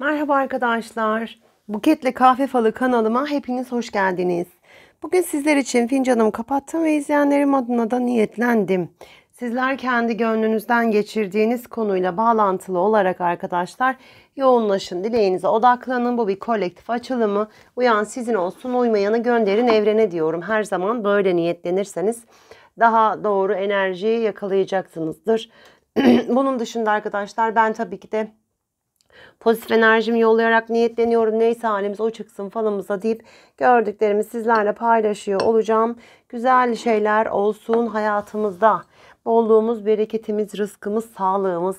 Merhaba arkadaşlar. Buketle Kahve Falı kanalıma hepiniz hoş geldiniz. Bugün sizler için fincanımı kapattım ve izleyenlerim adına da niyetlendim. Sizler kendi gönlünüzden geçirdiğiniz konuyla bağlantılı olarak arkadaşlar yoğunlaşın, dileğinize odaklanın. Bu bir kolektif açılımı. Uyan sizin olsun, uymayanı gönderin evrene diyorum. Her zaman böyle niyetlenirseniz daha doğru enerjiyi yakalayacaksınızdır. Bunun dışında arkadaşlar ben tabii ki de Pozitif enerjimi yollayarak niyetleniyorum. Neyse halimiz o çıksın falanımıza deyip gördüklerimi sizlerle paylaşıyor olacağım. Güzel şeyler olsun hayatımızda. Bolluğumuz, bereketimiz, rızkımız, sağlığımız.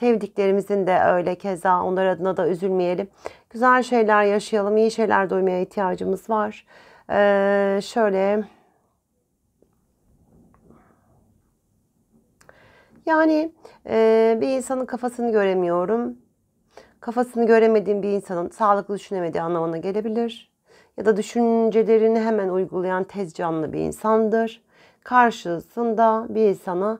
Sevdiklerimizin de öyle keza onlar adına da üzülmeyelim. Güzel şeyler yaşayalım, iyi şeyler duymaya ihtiyacımız var. Ee, şöyle... Yani e, bir insanın kafasını göremiyorum kafasını göremediğin bir insanın sağlıklı düşünemediği anlamına gelebilir. Ya da düşüncelerini hemen uygulayan tez canlı bir insandır. Karşısında bir insana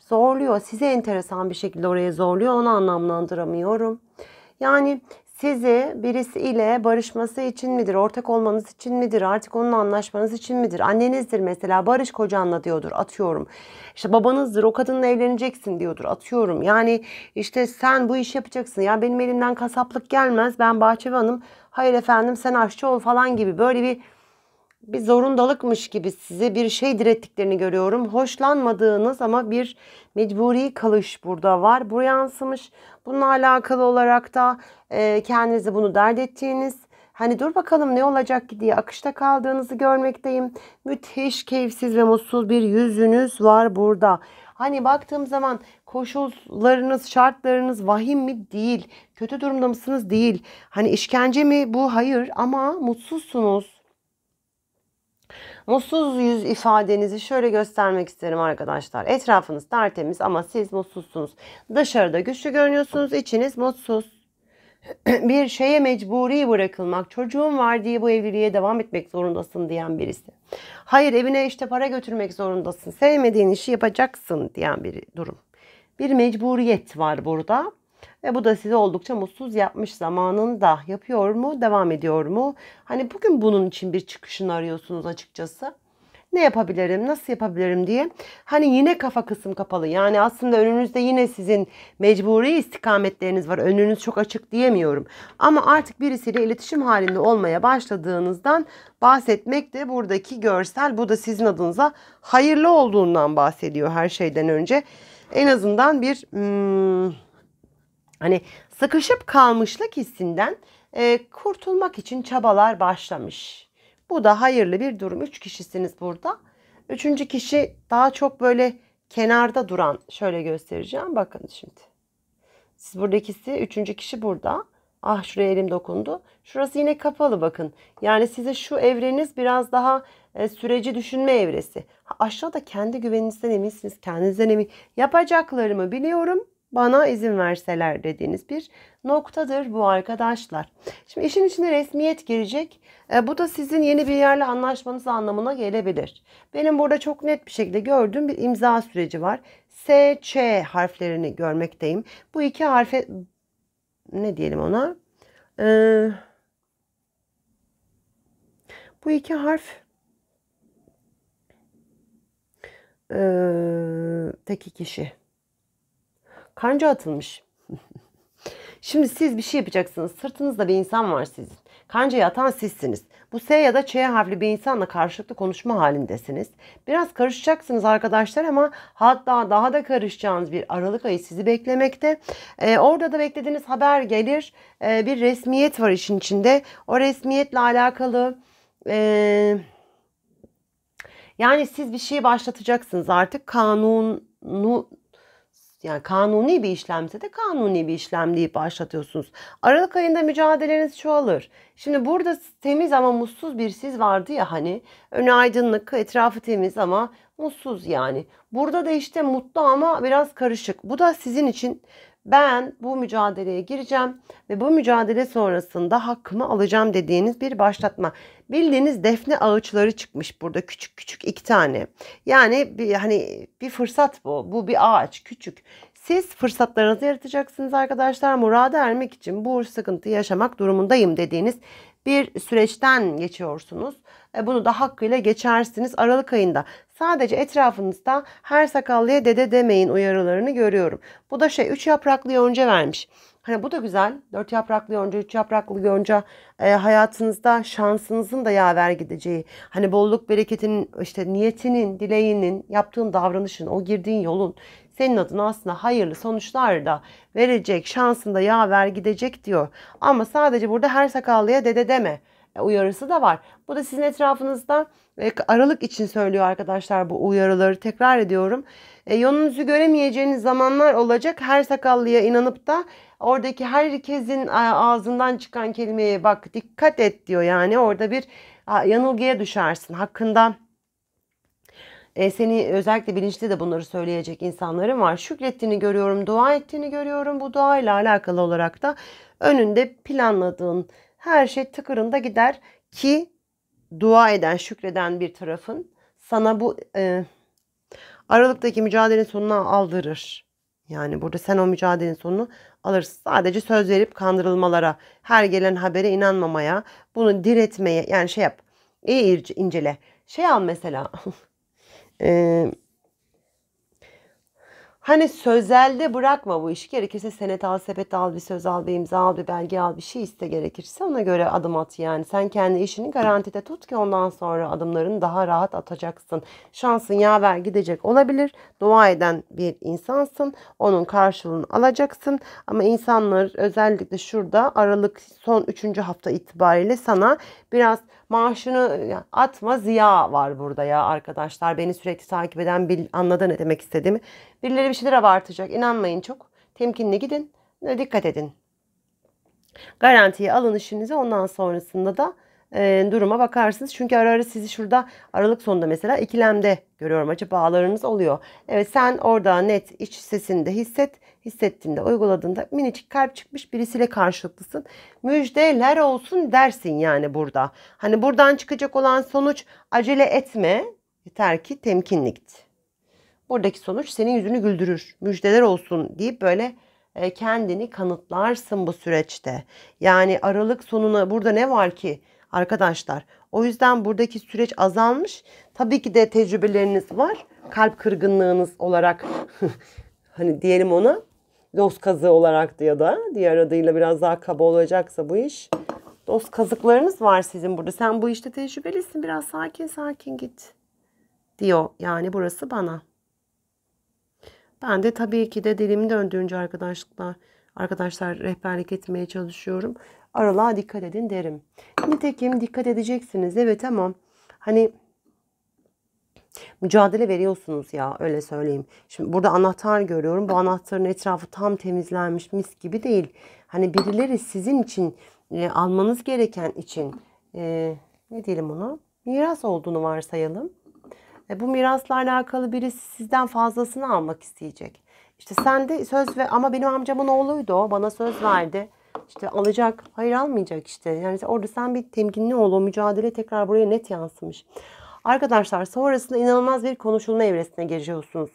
zorluyor. size enteresan bir şekilde oraya zorluyor. Onu anlamlandıramıyorum. Yani sizi birisi ile barışması için midir, ortak olmanız için midir, artık onunla anlaşmanız için midir? Annenizdir mesela barış kocanla diyordur atıyorum. İşte babanızdır o kadınla evleneceksin diyordur atıyorum. Yani işte sen bu iş yapacaksın ya benim elimden kasaplık gelmez ben Bahçevi hayır efendim sen aşçı ol falan gibi böyle bir bir zorundalıkmış gibi size bir şey direttiklerini görüyorum. Hoşlanmadığınız ama bir mecburi kalış burada var. Bu yansımış. Bununla alakalı olarak da e, kendinizi bunu dert ettiğiniz, hani dur bakalım ne olacak ki diye akışta kaldığınızı görmekteyim. Müthiş keyifsiz ve mutsuz bir yüzünüz var burada. Hani baktığım zaman koşullarınız, şartlarınız vahim mi? Değil. Kötü durumda mısınız? Değil. Hani işkence mi? Bu hayır ama mutsuzsunuz Mutsuz yüz ifadenizi şöyle göstermek isterim arkadaşlar. Etrafınız tertemiz ama siz mutsuzsunuz. Dışarıda güçlü görünüyorsunuz, içiniz mutsuz. bir şeye mecburi bırakılmak, çocuğun var diye bu evliliğe devam etmek zorundasın diyen birisi. Hayır evine işte para götürmek zorundasın, sevmediğin işi yapacaksın diyen bir durum. Bir mecburiyet var burada. Ve bu da sizi oldukça mutsuz yapmış zamanında. Yapıyor mu? Devam ediyor mu? Hani bugün bunun için bir çıkışını arıyorsunuz açıkçası. Ne yapabilirim? Nasıl yapabilirim diye. Hani yine kafa kısım kapalı. Yani aslında önünüzde yine sizin mecburi istikametleriniz var. Önünüz çok açık diyemiyorum. Ama artık birisiyle iletişim halinde olmaya başladığınızdan bahsetmek de buradaki görsel. Bu da sizin adınıza hayırlı olduğundan bahsediyor her şeyden önce. En azından bir... Hmm, Hani sıkışıp kalmışlık hissinden e, kurtulmak için çabalar başlamış. Bu da hayırlı bir durum. Üç kişisiniz burada. Üçüncü kişi daha çok böyle kenarda duran. Şöyle göstereceğim. Bakın şimdi. Siz buradakisi, üçüncü kişi burada. Ah şuraya elim dokundu. Şurası yine kapalı bakın. Yani size şu evreniz biraz daha e, süreci düşünme evresi. Ha, aşağıda kendi güveninizden eminsiniz. Kendinizden emin. Yapacaklarımı biliyorum bana izin verseler dediğiniz bir noktadır bu arkadaşlar. Şimdi işin içine resmiyet girecek. E, bu da sizin yeni bir yerle anlaşmanız anlamına gelebilir. Benim burada çok net bir şekilde gördüğüm bir imza süreci var. S, Ç harflerini görmekteyim. Bu iki harfe ne diyelim ona? E, bu iki harf e, teki kişi. Karınca atılmış. Şimdi siz bir şey yapacaksınız. Sırtınızda bir insan var sizin. Kancaya atan sizsiniz. Bu S ya da Ç harfli bir insanla karşılıklı konuşma halindesiniz. Biraz karışacaksınız arkadaşlar ama hatta daha da karışacağınız bir Aralık ayı sizi beklemekte. Ee, orada da beklediğiniz haber gelir. Ee, bir resmiyet var işin içinde. O resmiyetle alakalı... Ee, yani siz bir şey başlatacaksınız artık kanunu yani kanuni bir işlemse de kanuni bir işlem deyip başlatıyorsunuz. Aralık ayında mücadeleniz çoğalır. Şimdi burada temiz ama mutsuz bir siz vardı ya hani. Önü aydınlık, etrafı temiz ama mutsuz yani. Burada da işte mutlu ama biraz karışık. Bu da sizin için ben bu mücadeleye gireceğim ve bu mücadele sonrasında hakkımı alacağım dediğiniz bir başlatma. Bildiğiniz defne ağaçları çıkmış burada küçük küçük iki tane. Yani bir, hani bir fırsat bu. Bu bir ağaç küçük. Siz fırsatlarınızı yaratacaksınız arkadaşlar. Murada ermek için bu sıkıntı yaşamak durumundayım dediğiniz bir süreçten geçiyorsunuz. E, bunu da hakkıyla geçersiniz Aralık ayında. Sadece etrafınızda her sakallıya dede demeyin uyarılarını görüyorum. Bu da şey 3 yapraklı yonca vermiş. Hani bu da güzel. Dört yapraklı yonca, üç yapraklı yonca e, hayatınızda şansınızın da yaver gideceği. Hani bolluk bereketinin, işte niyetinin, dileğinin, yaptığın davranışın, o girdiğin yolun senin adına aslında hayırlı sonuçlar da verecek, şansında yağ ver gidecek diyor. Ama sadece burada her sakallıya dede deme e, uyarısı da var. Bu da sizin etrafınızda e, aralık için söylüyor arkadaşlar bu uyarıları. Tekrar ediyorum. E, yolunuzu göremeyeceğiniz zamanlar olacak. Her sakallıya inanıp da oradaki herkesin ağzından çıkan kelimeye bak dikkat et diyor. Yani orada bir yanılgıya düşersin. Hakkında e, seni özellikle bilinçli de bunları söyleyecek insanların var. Şükrettiğini görüyorum, dua ettiğini görüyorum. Bu dua ile alakalı olarak da önünde planladığın her şey tıkırında gider ki dua eden, şükreden bir tarafın sana bu e, Aralık'taki mücadelenin sonuna aldırır. Yani burada sen o mücadelenin sonunu alırsın. Sadece söz verip kandırılmalara, her gelen habere inanmamaya, bunu diretmeye yani şey yap. iyi incele. Şey al mesela e, hani sözelde bırakma bu işi. Gerekirse senet al, sepet al, bir söz al, bir imza al, bir belge al, bir şey iste gerekirse ona göre adım at yani. Sen kendi işini garantide tut ki ondan sonra adımlarını daha rahat atacaksın. Şansın yaver gidecek olabilir. Dua eden bir insansın. Onun karşılığını alacaksın. Ama insanlar özellikle şurada Aralık son 3. hafta itibariyle sana biraz maaşını atma Ziya var burada ya arkadaşlar. Beni sürekli takip eden bil, anladı ne demek istediğimi. Birileri bir şeyler abartacak. İnanmayın çok. Temkinli gidin. Dikkat edin. Garantiye alın işinizi. Ondan sonrasında da e, duruma bakarsınız. Çünkü ara ara sizi şurada aralık sonunda mesela ikilemde görüyorum. Acaba ağlarınız oluyor. Evet sen orada net iç sesinde hisset. Hissettiğinde uyguladığında minicik kalp çıkmış birisiyle karşılıklısın. Müjdeler olsun dersin yani burada. Hani buradan çıkacak olan sonuç acele etme. Yeter ki temkinlikt. Buradaki sonuç senin yüzünü güldürür. Müjdeler olsun deyip böyle e, kendini kanıtlarsın bu süreçte. Yani aralık sonuna burada ne var ki? arkadaşlar. O yüzden buradaki süreç azalmış. Tabii ki de tecrübeleriniz var. Kalp kırgınlığınız olarak hani diyelim ona dost kazığı olarak ya da diğer adıyla biraz daha kaba olacaksa bu iş. Dost kazıklarınız var sizin burada. Sen bu işte tecrübelisin biraz sakin sakin git diyor. Yani burası bana. Ben de tabii ki de dilimi döndüğünce arkadaşlıklar arkadaşlar rehberlik etmeye çalışıyorum. Aralığa dikkat edin derim. Nitekim dikkat edeceksiniz evet ama hani mücadele veriyorsunuz ya öyle söyleyeyim. Şimdi burada anahtar görüyorum. Bu anahtarın etrafı tam temizlenmiş mis gibi değil. Hani birileri sizin için e, almanız gereken için e, ne diyelim ona miras olduğunu varsayalım. E, bu miraslarla alakalı birisi sizden fazlasını almak isteyecek. İşte sen de söz ve ama benim amcamın oğluydu o bana söz verdi. İşte alacak, hayır almayacak işte. Yani orada sen bir temkinli ol. O mücadele tekrar buraya net yansımış. Arkadaşlar sonrasında inanılmaz bir konuşulma evresine geçiyorsunuz.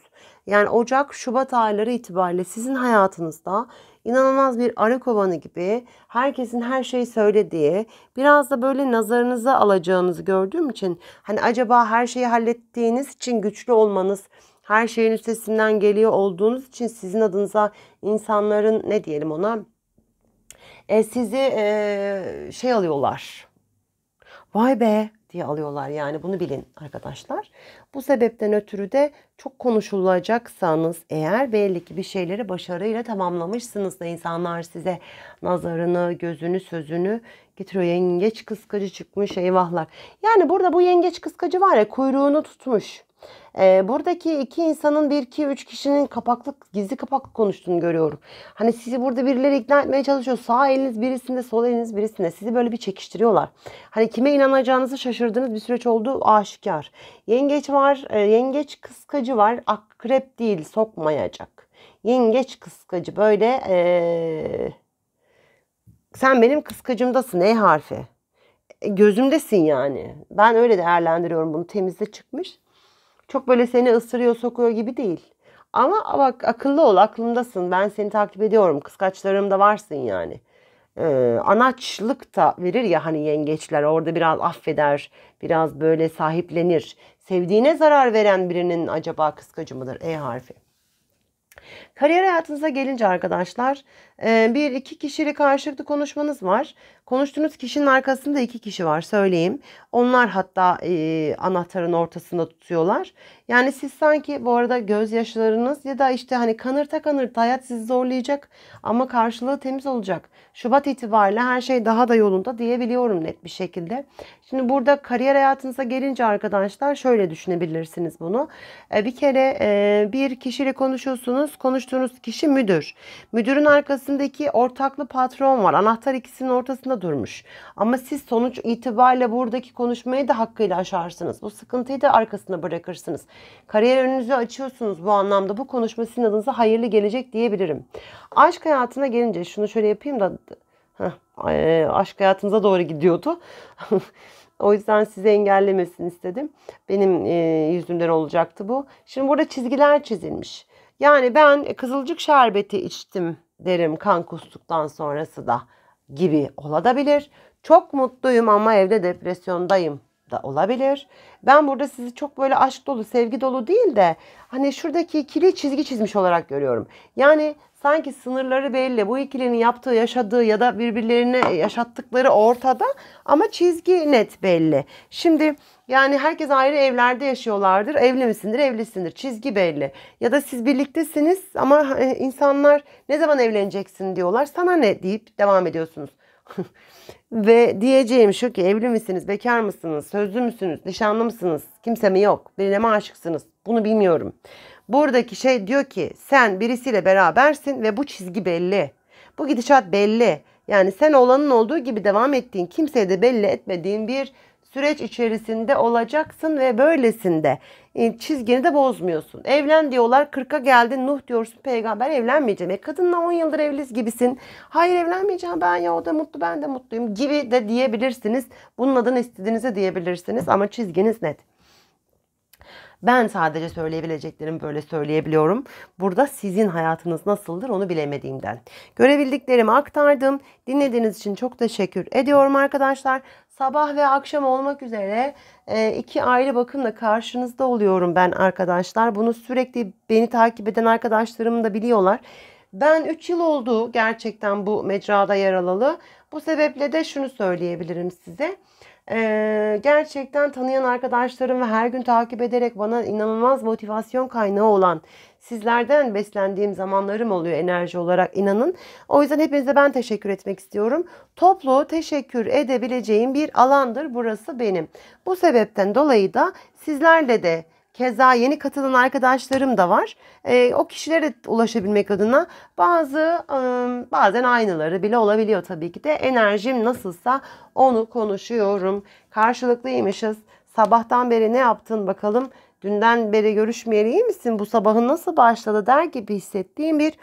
Yani Ocak, Şubat ayları itibariyle sizin hayatınızda inanılmaz bir arı kovanı gibi herkesin her şeyi söylediği, biraz da böyle nazarınızı alacağınızı gördüğüm için hani acaba her şeyi hallettiğiniz için güçlü olmanız her şeyin üstesinden geliyor olduğunuz için sizin adınıza insanların ne diyelim ona e, sizi e, şey alıyorlar. Vay be diye alıyorlar yani bunu bilin arkadaşlar. Bu sebepten ötürü de çok konuşulacaksanız eğer belli ki bir şeyleri başarıyla tamamlamışsınız da insanlar size nazarını, gözünü, sözünü getiriyor. Yengeç kıskacı çıkmış eyvahlar. Yani burada bu yengeç kıskacı var ya kuyruğunu tutmuş. E, buradaki iki insanın bir iki üç kişinin kapaklı gizli kapaklı konuştuğunu görüyorum. Hani sizi burada birileri ikna etmeye çalışıyor. Sağ eliniz birisinde sol eliniz birisinde sizi böyle bir çekiştiriyorlar. Hani kime inanacağınızı şaşırdığınız bir süreç oldu aşikar. Yengeç var e, yengeç kıskacı var akrep değil sokmayacak. Yengeç kıskacı böyle e, sen benim kıskacımdasın E harfi e, gözümdesin yani. Ben öyle değerlendiriyorum bunu. Temizde çıkmış çok böyle seni ısırıyor, sokuyor gibi değil. Ama bak akıllı ol, aklımdasın. Ben seni takip ediyorum. da varsın yani. Ee, anaçlık da verir ya hani yengeçler orada biraz affeder, biraz böyle sahiplenir. Sevdiğine zarar veren birinin acaba kıskacı mıdır? E harfi. Kariyer hayatınıza gelince arkadaşlar bir iki kişiyle karşılıklı konuşmanız var. Konuştuğunuz kişinin arkasında iki kişi var söyleyeyim. Onlar hatta anahtarın ortasında tutuyorlar. Yani siz sanki bu arada gözyaşlarınız ya da işte hani kanırta kanırta hayat sizi zorlayacak ama karşılığı temiz olacak. Şubat itibariyle her şey daha da yolunda diyebiliyorum net bir şekilde. Şimdi burada kariyer hayatınıza gelince arkadaşlar şöyle düşünebilirsiniz bunu. bir kere bir kişiyle konuşuyorsunuz. Konuştuğunuz konuştuğunuz kişi müdür. Müdürün arkasındaki ortaklı patron var. Anahtar ikisinin ortasında durmuş. Ama siz sonuç itibariyle buradaki konuşmayı da hakkıyla aşarsınız. Bu sıkıntıyı da arkasına bırakırsınız. Kariyer önünüzü açıyorsunuz bu anlamda. Bu konuşma sizin adınıza hayırlı gelecek diyebilirim. Aşk hayatına gelince şunu şöyle yapayım da heh, aşk hayatınıza doğru gidiyordu. O yüzden sizi engellemesin istedim. Benim e, yüzümden olacaktı bu. Şimdi burada çizgiler çizilmiş. Yani ben kızılcık şerbeti içtim derim kan kustuktan sonrası da gibi olabilir. Çok mutluyum ama evde depresyondayım da olabilir. Ben burada sizi çok böyle aşk dolu, sevgi dolu değil de hani şuradaki ikili çizgi çizmiş olarak görüyorum. Yani sanki sınırları belli. Bu ikilinin yaptığı, yaşadığı ya da birbirlerine e, yaşattıkları ortada ama çizgi net belli. Şimdi yani herkes ayrı evlerde yaşıyorlardır. Evli misindir, evlisindir. Çizgi belli. Ya da siz birliktesiniz ama e, insanlar ne zaman evleneceksin diyorlar. Sana ne deyip devam ediyorsunuz. Ve diyeceğim şu ki evli misiniz, bekar mısınız, sözlü müsünüz, nişanlı mısınız, kimse mi yok, birine mi aşıksınız bunu bilmiyorum. Buradaki şey diyor ki sen birisiyle berabersin ve bu çizgi belli. Bu gidişat belli. Yani sen olanın olduğu gibi devam ettiğin, kimseye de belli etmediğin bir süreç içerisinde olacaksın ve böylesinde e, çizgini de bozmuyorsun. Evlen diyorlar 40'a geldin Nuh diyorsun peygamber evlenmeyeceğim. E kadınla 10 yıldır evliz gibisin. Hayır evlenmeyeceğim ben ya o da mutlu ben de mutluyum gibi de diyebilirsiniz. Bunun adını istediğinize diyebilirsiniz ama çizginiz net. Ben sadece söyleyebileceklerimi böyle söyleyebiliyorum. Burada sizin hayatınız nasıldır onu bilemediğimden. Görebildiklerimi aktardım. Dinlediğiniz için çok teşekkür ediyorum arkadaşlar. Sabah ve akşam olmak üzere e, iki ayrı bakımla karşınızda oluyorum ben arkadaşlar. Bunu sürekli beni takip eden arkadaşlarım da biliyorlar. Ben 3 yıl oldu gerçekten bu mecrada yer alalı. Bu sebeple de şunu söyleyebilirim size. Ee, gerçekten tanıyan arkadaşlarım ve her gün takip ederek bana inanılmaz motivasyon kaynağı olan sizlerden beslendiğim zamanlarım oluyor enerji olarak inanın. O yüzden hepinize ben teşekkür etmek istiyorum. Toplu teşekkür edebileceğim bir alandır burası benim. Bu sebepten dolayı da sizlerle de Keza yeni katılan arkadaşlarım da var. E, o kişilere ulaşabilmek adına bazı e, bazen aynıları bile olabiliyor tabii ki de. Enerjim nasılsa onu konuşuyorum. Karşılıklıymışız. Sabahtan beri ne yaptın bakalım. Dünden beri görüşmeyeli iyi misin? Bu sabahın nasıl başladı der gibi hissettiğim bir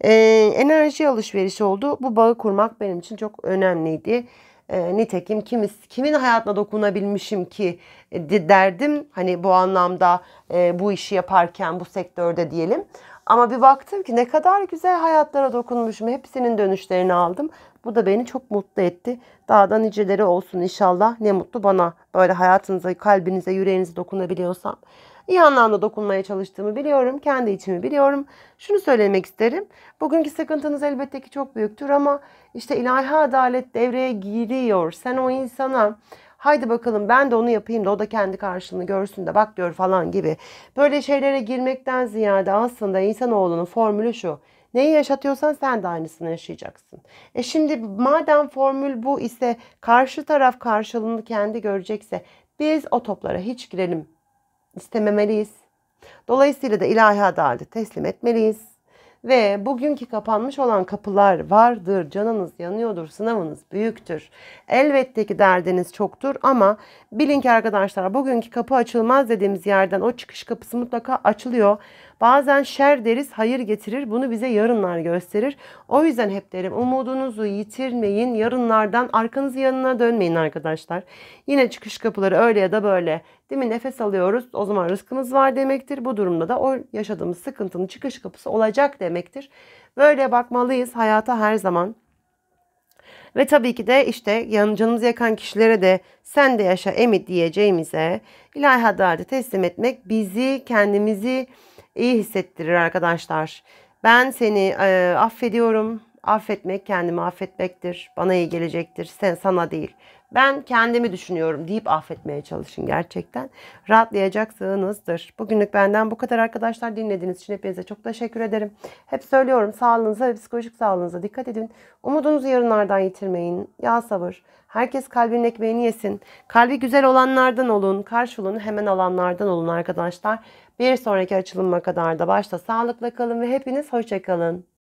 e, enerji alışverişi oldu. Bu bağı kurmak benim için çok önemliydi. E, nitekim kimis kimin hayatına dokunabilmişim ki e, derdim hani bu anlamda e, bu işi yaparken bu sektörde diyelim. Ama bir baktım ki ne kadar güzel hayatlara dokunmuşum. Hepsinin dönüşlerini aldım. Bu da beni çok mutlu etti. Daha da niceleri olsun inşallah. Ne mutlu bana. Böyle hayatınıza, kalbinize, yüreğinize dokunabiliyorsam. İyi anlamda dokunmaya çalıştığımı biliyorum. Kendi içimi biliyorum. Şunu söylemek isterim. Bugünkü sıkıntınız elbette ki çok büyüktür ama işte ilahi adalet devreye giriyor. Sen o insana haydi bakalım ben de onu yapayım da o da kendi karşılığını görsün de bak diyor falan gibi. Böyle şeylere girmekten ziyade aslında insanoğlunun formülü şu. Neyi yaşatıyorsan sen de aynısını yaşayacaksın. E şimdi madem formül bu ise karşı taraf karşılığını kendi görecekse biz o toplara hiç girelim istememeliyiz. Dolayısıyla da ilahi adaleti teslim etmeliyiz. Ve bugünkü kapanmış olan kapılar vardır, canınız yanıyordur, sınavınız büyüktür. Elbette ki derdiniz çoktur ama bilin ki arkadaşlar bugünkü kapı açılmaz dediğimiz yerden o çıkış kapısı mutlaka açılıyor. Bazen şer deriz hayır getirir. Bunu bize yarınlar gösterir. O yüzden hep derim umudunuzu yitirmeyin. Yarınlardan arkanızı yanına dönmeyin arkadaşlar. Yine çıkış kapıları öyle ya da böyle. Değil mi? Nefes alıyoruz. O zaman rızkımız var demektir. Bu durumda da o yaşadığımız sıkıntının çıkış kapısı olacak demektir. Böyle bakmalıyız hayata her zaman. Ve tabii ki de işte yanıcımızı yakan kişilere de sen de yaşa emi diyeceğimize ilahi adalete teslim etmek bizi kendimizi iyi hissettirir arkadaşlar. Ben seni e, affediyorum. Affetmek kendimi affetmektir. Bana iyi gelecektir. Sen sana değil. Ben kendimi düşünüyorum deyip affetmeye çalışın gerçekten. Rahatlayacaksınızdır. Bugünlük benden bu kadar arkadaşlar. Dinlediğiniz için hepinize çok teşekkür ederim. Hep söylüyorum sağlığınıza ve psikolojik sağlığınıza dikkat edin. Umudunuzu yarınlardan yitirmeyin. Ya sabır. Herkes kalbinin ekmeğini yesin. Kalbi güzel olanlardan olun. Karşılığını hemen alanlardan olun arkadaşlar. Bir sonraki açılıma kadar da başta sağlıkla kalın ve hepiniz hoşçakalın.